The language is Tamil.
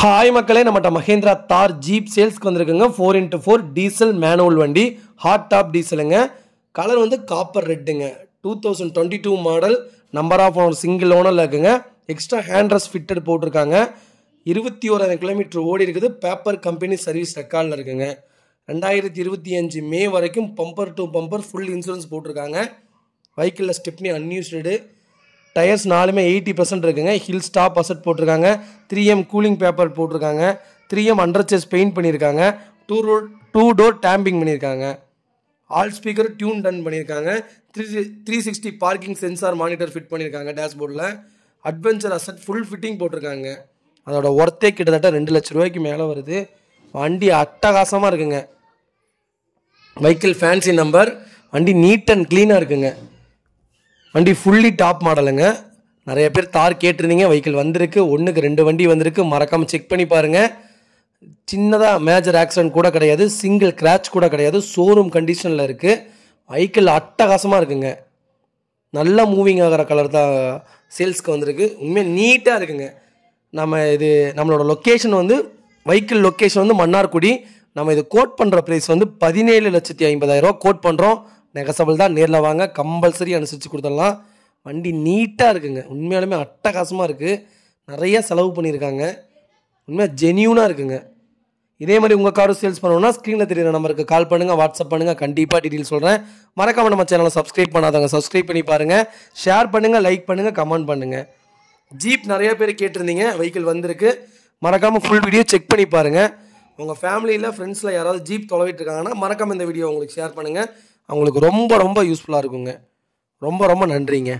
ஹாய் மக்களே நம்மகிட்ட மஹேந்திரா தார் ஜீப் சேல்ஸ்க்கு வந்திருக்குங்க four into four diesel manual வண்டி ஹாட் டாப் டீசலுங்க கலர் வந்து காப்பர் ரெட்டுங்க two thousand twenty two model number of one single ஓனரில் இருக்குங்க எக்ஸ்ட்ரா ஹேண்ட்ரஸ் ஃபிட்டட் போட்டிருக்காங்க இருபத்தி ஓராயிரம் கிலோமீட்டர் ஓடி இருக்குது பேப்பர் கம்பெனி சர்வீஸ் ரெக்கார்டில் இருக்குங்க ரெண்டாயிரத்தி இருபத்தி அஞ்சு மே வரைக்கும் bumper to bumper full insurance போட்டிருக்காங்க வைக்கிளில் ஸ்டெப்னி அன்யூஸ்டு டயர்ஸ் நாலுமே எயிட்டி பர்சன்ட் இருக்குங்க ஹில் ஸ்டாப் அசட் போட்டிருக்காங்க த்ரீ எம் கூலிங் பேப்பர் போட்டிருக்காங்க three M under chassis paint பண்ணியிருக்காங்க two row two door damping பண்ணியிருக்காங்க ஆல் ஸ்பீக்கர் டியூன் டன் பண்ணியிருக்காங்க three three sixty parking sensor monitor fit பண்ணியிருக்காங்க டேஷ்போர்டில் அட்வென்ச்சர் அசட் ஃபுல் ஃபிட்டிங் போட்டிருக்காங்க அதோட ஒர்த்தே கிட்டத்தட்ட ரெண்டு லட்ச ரூபாய்க்கு மேலே வருது வண்டி அட்டகாசமாக இருக்குங்க வெஹிக்கிள் ஃபேன்சி நம்பர் வண்டி நீட் அண்ட் க்ளீனாக இருக்குங்க வண்டி ஃபுல்லி டாப் மாடலுங்க நிறைய பேர் தார் கேட்டிருந்தீங்க வெஹிக்கிள் வந்திருக்கு ஒன்றுக்கு ரெண்டு வண்டி வந்திருக்கு மறக்காமல் செக் பண்ணி பாருங்கள் சின்னதாக மேஜர் ஆக்சிடென்ட் கூட கிடையாது சிங்கிள் கிராச் கூட கிடையாது ஷோரூம் கண்டிஷனில் இருக்குது வெஹிக்கிள் அட்டகாசமாக இருக்குங்க நல்லா மூவிங் ஆகிற கலர் தான் சேல்ஸ்க்கு வந்திருக்கு உண்மையாக நீட்டாக இருக்குங்க நம்ம இது நம்மளோட லொக்கேஷன் வந்து வெஹிக்கிள் லொக்கேஷன் வந்து மன்னார்குடி நம்ம இது கோட் பண்ணுற ப்ரைஸ் வந்து பதினேழு லட்சத்தி ஐம்பதாயிரரூவா கோட் பண்ணுறோம் நெகசபிள் தான் நேரில் வாங்க கம்பல்சரி அனுசரித்து கொடுத்துடலாம் வண்டி நீட்டாக இருக்குங்க உண்மையாலுமே அட்டகாசமாக இருக்குது நிறைய செலவு பண்ணியிருக்காங்க உண்மையாக ஜென்யூனாக இருக்குங்க இதே மாதிரி உங்கள் காரும் சேல்ஸ் பண்ணணும்னா ஸ்க்ரீனில் தெரியுற நம்பருக்கு கால் பண்ணுங்கள் வாட்ஸ்அப் பண்ணுங்கள் கண்டிப்பாக டீட்டெயில் சொல்கிறேன் மறக்காமல் நம்ம சேனலை சப்ஸ்கிரைப் பண்ணாதாங்க சப்ஸ்கிரைப் பண்ணி பாருங்கள் ஷேர் பண்ணுங்கள் லைக் பண்ணுங்கள் கமெண்ட் பண்ணுங்கள் ஜீப் நிறைய பேர் கேட்டிருந்தீங்க வெஹிக்கிள் வந்திருக்கு மறக்காமல் ஃபுல் வீடியோ செக் பண்ணி பாருங்கள் உங்கள் ஃபேமிலியில் ஃப்ரெண்ட்ஸில் யாராவது ஜீப் தொலைவிட்டு இருக்காங்கன்னா மறக்காமல் இந்த வீடியோ உங்களுக்கு ஷேர் பண்ணுங்கள் அவங்களுக்கு ரொம்ப ரொம்ப யூஸ்ஃபுல்லாக இருக்குங்க ரொம்ப ரொம்ப நன்றிங்க